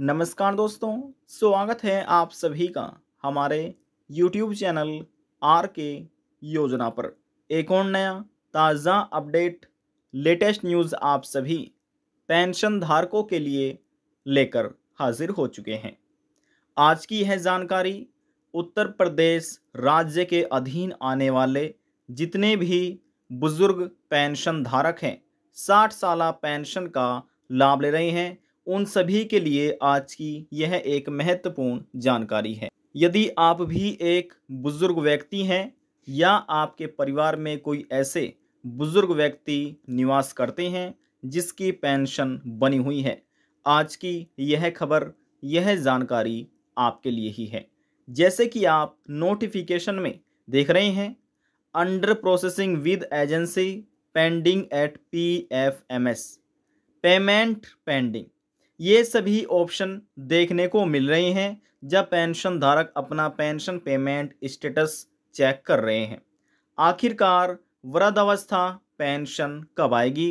नमस्कार दोस्तों स्वागत है आप सभी का हमारे YouTube चैनल आर के योजना पर एक और नया ताज़ा अपडेट लेटेस्ट न्यूज़ आप सभी पेंशन धारकों के लिए लेकर हाजिर हो चुके हैं आज की यह जानकारी उत्तर प्रदेश राज्य के अधीन आने वाले जितने भी बुजुर्ग पेंशन धारक हैं साठ साल पेंशन का लाभ ले रहे हैं उन सभी के लिए आज की यह एक महत्वपूर्ण जानकारी है यदि आप भी एक बुजुर्ग व्यक्ति हैं या आपके परिवार में कोई ऐसे बुजुर्ग व्यक्ति निवास करते हैं जिसकी पेंशन बनी हुई है आज की यह खबर यह जानकारी आपके लिए ही है जैसे कि आप नोटिफिकेशन में देख रहे हैं under processing with agency pending at P F M S payment pending ये सभी ऑप्शन देखने को मिल रहे हैं जब पेंशन धारक अपना पेंशन पेमेंट स्टेटस चेक कर रहे हैं आखिरकार वृद्धावस्था पेंशन कब आएगी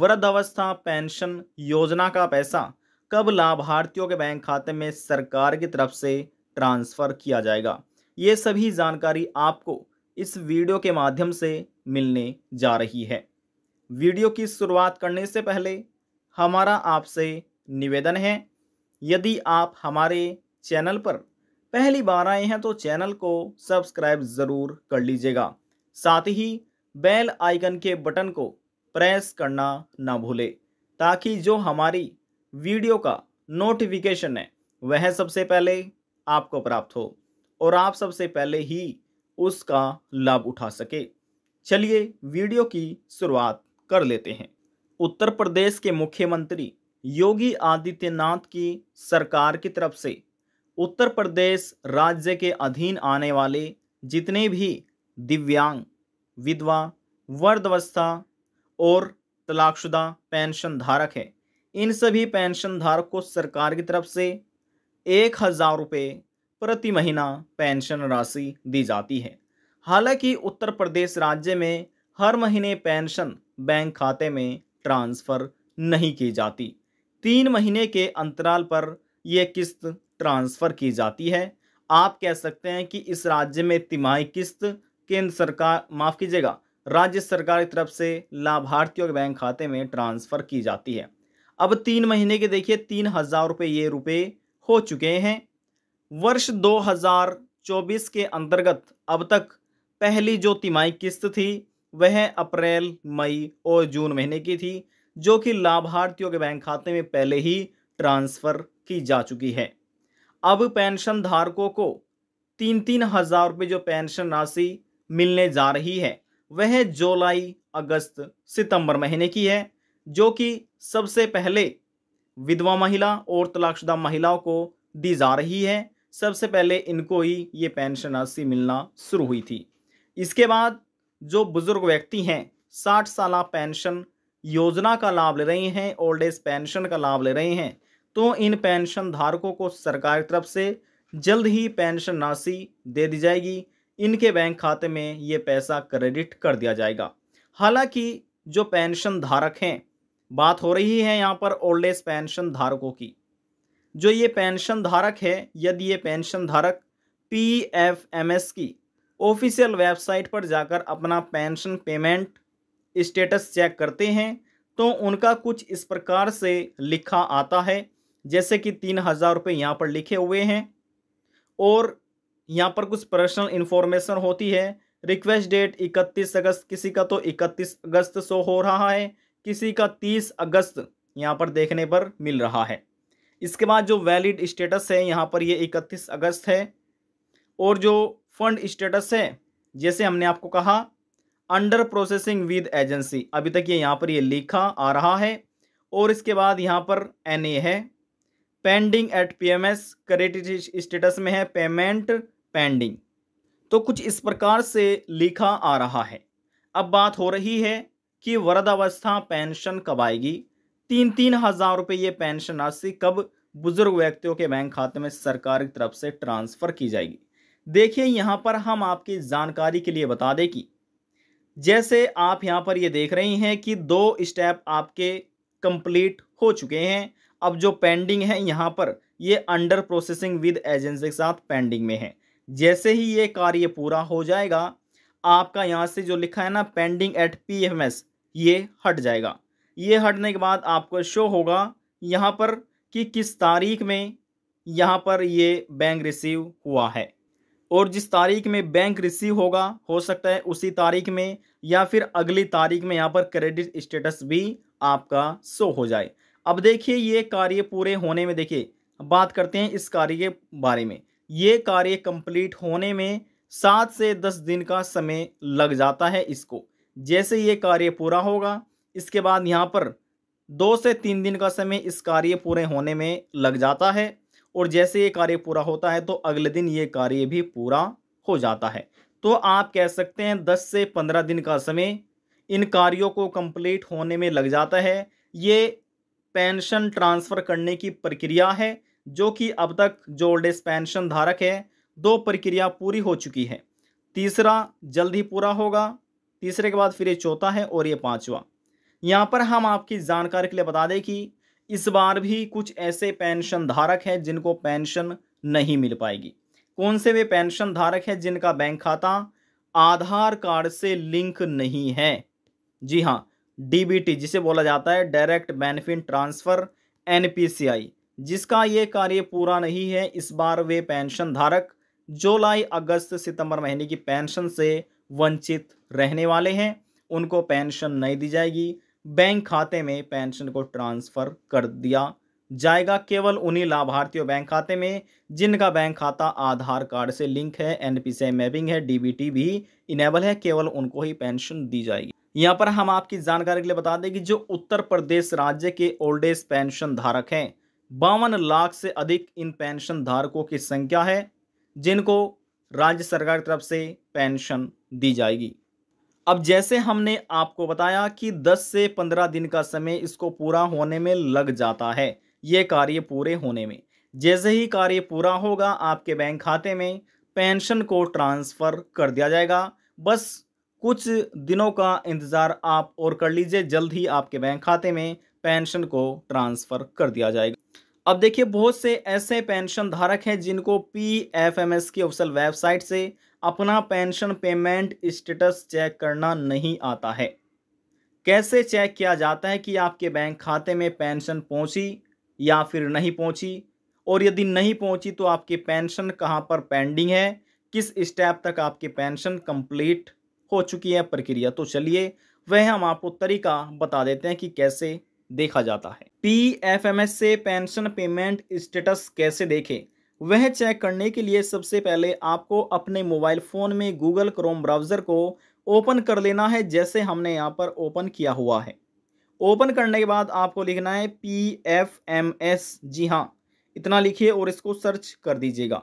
वृद्धावस्था पेंशन योजना का पैसा कब लाभार्थियों के बैंक खाते में सरकार की तरफ से ट्रांसफ़र किया जाएगा ये सभी जानकारी आपको इस वीडियो के माध्यम से मिलने जा रही है वीडियो की शुरुआत करने से पहले हमारा आपसे निवेदन है यदि आप हमारे चैनल पर पहली बार आए हैं तो चैनल को सब्सक्राइब ज़रूर कर लीजिएगा साथ ही बेल आइकन के बटन को प्रेस करना ना भूले ताकि जो हमारी वीडियो का नोटिफिकेशन है वह सबसे पहले आपको प्राप्त हो और आप सबसे पहले ही उसका लाभ उठा सके चलिए वीडियो की शुरुआत कर लेते हैं उत्तर प्रदेश के मुख्यमंत्री योगी आदित्यनाथ की सरकार की तरफ से उत्तर प्रदेश राज्य के अधीन आने वाले जितने भी दिव्यांग विधवा वर्धवस्था और तलाकशुदा पेंशन धारक हैं इन सभी पेंशन धारक को सरकार की तरफ से एक हज़ार रुपये प्रति महीना पेंशन राशि दी जाती है हालांकि उत्तर प्रदेश राज्य में हर महीने पेंशन बैंक खाते में ट्रांसफ़र नहीं की जाती तीन महीने के अंतराल पर यह किस्त ट्रांसफ़र की जाती है आप कह सकते हैं कि इस राज्य में तिमाही किस्त केंद्र सरकार माफ़ कीजिएगा राज्य सरकार की तरफ से लाभार्थियों के बैंक खाते में ट्रांसफ़र की जाती है अब तीन महीने के देखिए तीन हज़ार रुपये ये रुपये हो चुके हैं वर्ष 2024 के अंतर्गत अब तक पहली जो तिमाही किस्त थी वह अप्रैल मई और जून महीने की थी जो कि लाभार्थियों के बैंक खाते में पहले ही ट्रांसफ़र की जा चुकी है अब पेंशन धारकों को तीन तीन हज़ार रुपये जो पेंशन राशि मिलने जा रही है वह जुलाई अगस्त सितंबर महीने की है जो कि सबसे पहले विधवा महिला और तलाकशुदा महिलाओं को दी जा रही है सबसे पहले इनको ही ये पेंशन राशि मिलना शुरू हुई थी इसके बाद जो बुज़ुर्ग व्यक्ति हैं साठ साल पेंशन योजना का लाभ ले रहे हैं ओल्ड एज पेंशन का लाभ ले रहे हैं तो इन पेंशन धारकों को सरकार की तरफ से जल्द ही पेंशन राशि दे दी जाएगी इनके बैंक खाते में ये पैसा क्रेडिट कर दिया जाएगा हालांकि जो पेंशन धारक हैं बात हो रही है यहाँ पर ओल्ड एज पेंशन धारकों की जो ये पेंशन धारक है यदि ये पेंशन धारक पी एफ एम एस की ऑफिशियल वेबसाइट पर जाकर अपना पेंशन पेमेंट स्टेटस चेक करते हैं तो उनका कुछ इस प्रकार से लिखा आता है जैसे कि तीन हज़ार रुपये यहाँ पर लिखे हुए हैं और यहाँ पर कुछ पर्सनल इन्फॉर्मेशन होती है रिक्वेस्ट डेट 31 अगस्त किसी का तो 31 अगस्त सो हो रहा है किसी का 30 अगस्त यहाँ पर देखने पर मिल रहा है इसके बाद जो वैलिड स्टेटस है यहाँ पर ये 31 अगस्त है और जो फंड स्टेटस है जैसे हमने आपको कहा अंडर प्रोसेसिंग विद एजेंसी अभी तक ये यहाँ पर ये लिखा आ रहा है और इसके बाद यहाँ पर एन ए है pending at PMS credit status में है पेमेंट पेंडिंग तो कुछ इस प्रकार से लिखा आ रहा है अब बात हो रही है कि वृद्धावस्था पेंशन कब आएगी तीन तीन हज़ार रुपये ये पेंशन राशि कब बुजुर्ग व्यक्तियों के बैंक खाते में सरकार की तरफ से ट्रांसफ़र की जाएगी देखिए यहाँ पर हम आपकी जानकारी के लिए बता दें कि जैसे आप यहाँ पर ये देख रही हैं कि दो स्टेप आपके कंप्लीट हो चुके हैं अब जो पेंडिंग है यहाँ पर ये अंडर प्रोसेसिंग विद एजेंसी के साथ पेंडिंग में है जैसे ही ये कार्य पूरा हो जाएगा आपका यहाँ से जो लिखा है ना पेंडिंग एट पीएमएस ये हट जाएगा ये हटने के बाद आपको शो होगा यहाँ पर कि किस तारीख में यहाँ पर ये बैंक रिसीव हुआ है और जिस तारीख में बैंक रिसीव होगा हो सकता है उसी तारीख में या फिर अगली तारीख में यहाँ पर क्रेडिट स्टेटस भी आपका शो हो जाए अब देखिए ये कार्य पूरे होने में देखिए बात करते हैं इस कार्य के बारे में ये कार्य कंप्लीट होने में सात से दस दिन का समय लग जाता है इसको जैसे ये कार्य पूरा होगा इसके बाद यहाँ पर दो से तीन दिन का समय इस कार्य पूरे होने में लग जाता है और जैसे ये कार्य पूरा होता है तो अगले दिन ये कार्य भी पूरा हो जाता है तो आप कह सकते हैं दस से पंद्रह दिन का समय इन कार्यों को कंप्लीट होने में लग जाता है ये पेंशन ट्रांसफ़र करने की प्रक्रिया है जो कि अब तक जो ओल्ड एज पेंशन धारक है दो प्रक्रिया पूरी हो चुकी है तीसरा जल्द ही पूरा होगा तीसरे के बाद फिर ये चौथा है और ये पांचवा यहाँ पर हम आपकी जानकारी के लिए बता दें कि इस बार भी कुछ ऐसे पेंशन धारक हैं जिनको पेंशन नहीं मिल पाएगी कौन से वे पेंशन धारक हैं जिनका बैंक खाता आधार कार्ड से लिंक नहीं है जी हाँ डीबीटी जिसे बोला जाता है डायरेक्ट बेनिफिट ट्रांसफ़र एनपीसीआई जिसका ये कार्य पूरा नहीं है इस बार वे पेंशन धारक जुलाई अगस्त सितंबर महीने की पेंशन से वंचित रहने वाले हैं उनको पेंशन नहीं दी जाएगी बैंक खाते में पेंशन को ट्रांसफ़र कर दिया जाएगा केवल उन्हीं लाभार्थियों बैंक खाते में जिनका बैंक खाता आधार कार्ड से लिंक है एन पी से मैपिंग है डीबीटी भी इनेबल है केवल उनको ही पेंशन दी जाएगी यहाँ पर हम आपकी जानकारी के लिए बता दें कि जो उत्तर प्रदेश राज्य के ओल्ड एज पेंशन धारक हैं बावन लाख से अधिक इन पेंशन धारकों की संख्या है जिनको राज्य सरकार की तरफ से पेंशन दी जाएगी अब जैसे हमने आपको बताया कि 10 से 15 दिन का समय इसको पूरा होने में लग जाता है ये कार्य पूरे होने में जैसे ही कार्य पूरा होगा आपके बैंक खाते में पेंशन को ट्रांसफ़र कर दिया जाएगा बस कुछ दिनों का इंतज़ार आप और कर लीजिए जल्द ही आपके बैंक खाते में पेंशन को ट्रांसफ़र कर दिया जाएगा अब देखिए बहुत से ऐसे पेंशन धारक हैं जिनको पी एफ एम एस की ऑफिसल वेबसाइट से अपना पेंशन पेमेंट स्टेटस चेक करना नहीं आता है कैसे चेक किया जाता है कि आपके बैंक खाते में पेंशन पहुंची या फिर नहीं पहुंची और यदि नहीं पहुंची तो आपकी पेंशन कहां पर पेंडिंग है किस स्टेप तक आपकी पेंशन कंप्लीट हो चुकी है प्रक्रिया तो चलिए वह हम आपको तरीका बता देते हैं कि कैसे देखा जाता है पी एफ एम एस से पेंशन पेमेंट स्टेटस कैसे देखें वह चेक करने के लिए सबसे पहले आपको अपने मोबाइल फ़ोन में गूगल क्रोम ब्राउज़र को ओपन कर लेना है जैसे हमने यहाँ पर ओपन किया हुआ है ओपन करने के बाद आपको लिखना है पी एफ एम एस जी हाँ इतना लिखिए और इसको सर्च कर दीजिएगा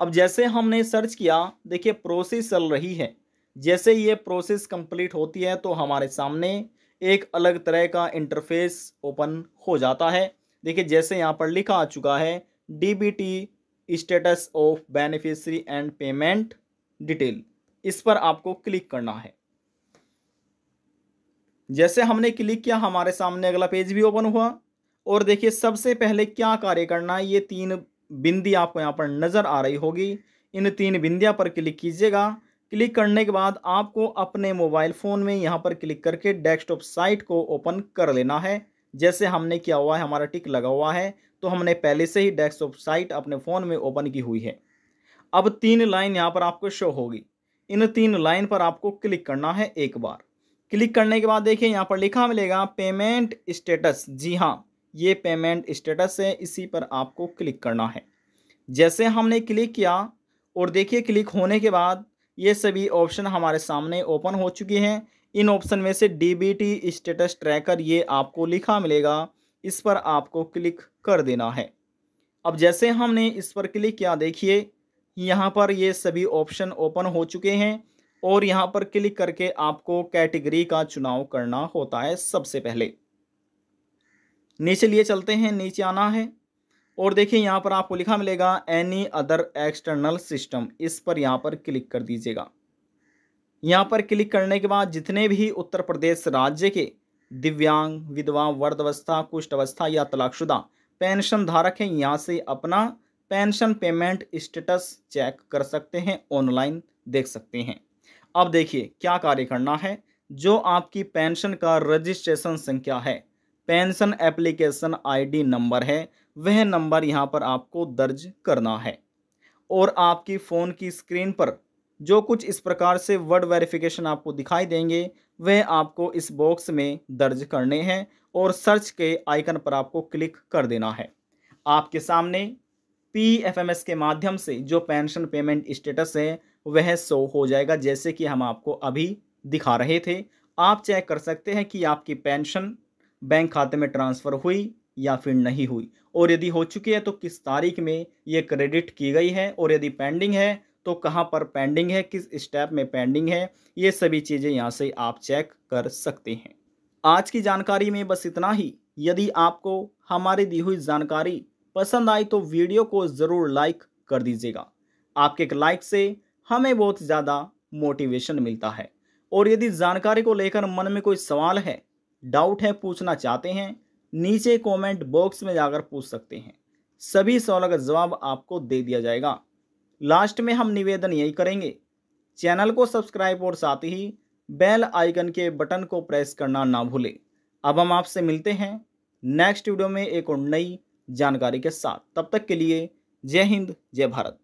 अब जैसे हमने सर्च किया देखिए प्रोसेस चल रही है जैसे ये प्रोसेस कंप्लीट होती है तो हमारे सामने एक अलग तरह का इंटरफेस ओपन हो जाता है देखिए जैसे यहाँ पर लिखा आ चुका है D B T status of beneficiary and payment detail इस पर आपको क्लिक करना है जैसे हमने क्लिक किया हमारे सामने अगला पेज भी ओपन हुआ और देखिए सबसे पहले क्या कार्य करना है ये तीन बिंदी आपको यहाँ पर नज़र आ रही होगी इन तीन बिंदिया पर क्लिक कीजिएगा क्लिक करने के बाद आपको अपने मोबाइल फ़ोन में यहाँ पर क्लिक करके डेस्कटॉप साइट को ओपन कर लेना है जैसे हमने किया हुआ है हमारा टिक लगा हुआ है तो हमने पहले से ही डेस्कटॉप साइट अपने फ़ोन में ओपन की हुई है अब तीन लाइन यहाँ पर आपको शो होगी इन तीन लाइन पर आपको क्लिक करना है एक बार क्लिक करने के बाद देखिए यहाँ पर लिखा मिलेगा पेमेंट स्टेटस जी हाँ ये पेमेंट स्टेटस है इसी पर आपको क्लिक करना है जैसे हमने क्लिक किया और देखिए क्लिक होने के बाद ये सभी ऑप्शन हमारे सामने ओपन हो चुके हैं इन ऑप्शन में से D B T status tracker ये आपको लिखा मिलेगा इस पर आपको क्लिक कर देना है अब जैसे हमने इस पर क्लिक किया देखिए यहाँ पर ये सभी ऑप्शन ओपन हो चुके हैं और यहाँ पर क्लिक करके आपको कैटेगरी का चुनाव करना होता है सबसे पहले नीचे लिए चलते हैं नीचे आना है और देखिए यहाँ पर आपको लिखा मिलेगा एनी अदर एक्सटर्नल सिस्टम इस पर यहाँ पर क्लिक कर दीजिएगा यहाँ पर क्लिक करने के बाद जितने भी उत्तर प्रदेश राज्य के दिव्यांग विधवा वर्ध अवस्था कुष्ठ अवस्था या तलाकशुदा पेंशन धारक हैं यहाँ से अपना पेंशन पेमेंट स्टेटस चेक कर सकते हैं ऑनलाइन देख सकते हैं अब देखिए क्या कार्य करना है जो आपकी पेंशन का रजिस्ट्रेशन संख्या है पेंशन एप्लीकेशन आईडी नंबर है वह नंबर यहाँ पर आपको दर्ज करना है और आपकी फ़ोन की स्क्रीन पर जो कुछ इस प्रकार से वर्ड वेरिफिकेशन आपको दिखाई देंगे वह आपको इस बॉक्स में दर्ज करने हैं और सर्च के आइकन पर आपको क्लिक कर देना है आपके सामने पी एफ एम एस के माध्यम से जो पेंशन पेमेंट स्टेटस है वह शो हो जाएगा जैसे कि हम आपको अभी दिखा रहे थे आप चेक कर सकते हैं कि आपकी पेंशन बैंक खाते में ट्रांसफ़र हुई या फिर नहीं हुई और यदि हो चुकी है तो किस तारीख में ये क्रेडिट की गई है और यदि पेंडिंग है तो कहाँ पर पेंडिंग है किस स्टेप में पेंडिंग है ये सभी चीज़ें यहाँ से आप चेक कर सकते हैं आज की जानकारी में बस इतना ही यदि आपको हमारी दी हुई जानकारी पसंद आई तो वीडियो को ज़रूर लाइक कर दीजिएगा आपके एक लाइक से हमें बहुत ज़्यादा मोटिवेशन मिलता है और यदि जानकारी को लेकर मन में कोई सवाल है डाउट है पूछना चाहते हैं नीचे कमेंट बॉक्स में जाकर पूछ सकते हैं सभी सवालों का जवाब आपको दे दिया जाएगा लास्ट में हम निवेदन यही करेंगे चैनल को सब्सक्राइब और साथ ही बेल आइकन के बटन को प्रेस करना ना भूलें अब हम आपसे मिलते हैं नेक्स्ट वीडियो में एक और नई जानकारी के साथ तब तक के लिए जय हिंद जय भारत